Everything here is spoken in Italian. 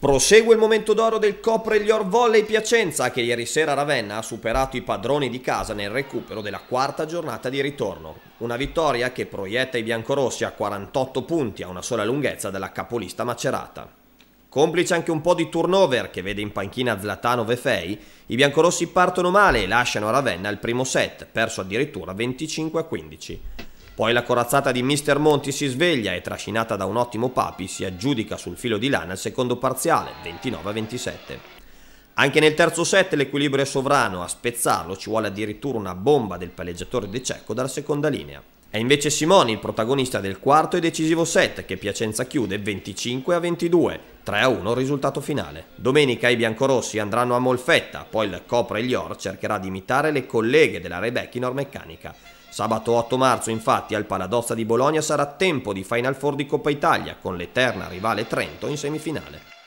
Prosegue il momento d'oro del Copre Copreglior Volley Piacenza che ieri sera Ravenna ha superato i padroni di casa nel recupero della quarta giornata di ritorno. Una vittoria che proietta i biancorossi a 48 punti a una sola lunghezza dalla capolista Macerata. Complice anche un po' di turnover che vede in panchina Zlatano Vefei, i biancorossi partono male e lasciano a Ravenna il primo set, perso addirittura 25 a 15. Poi la corazzata di Mr. Monti si sveglia e trascinata da un ottimo Papi si aggiudica sul filo di lana il secondo parziale, 29-27. Anche nel terzo set l'equilibrio è sovrano, a spezzarlo ci vuole addirittura una bomba del palleggiatore De Cecco dalla seconda linea. È invece Simoni il protagonista del quarto e decisivo set che Piacenza chiude 25 a 22, 3 a 1 risultato finale. Domenica i biancorossi andranno a Molfetta, poi il Copra e gli Or cercherà di imitare le colleghe della Rebecca in ormeccanica. Sabato 8 marzo infatti al Paladozza di Bologna sarà tempo di Final Four di Coppa Italia con l'eterna rivale Trento in semifinale.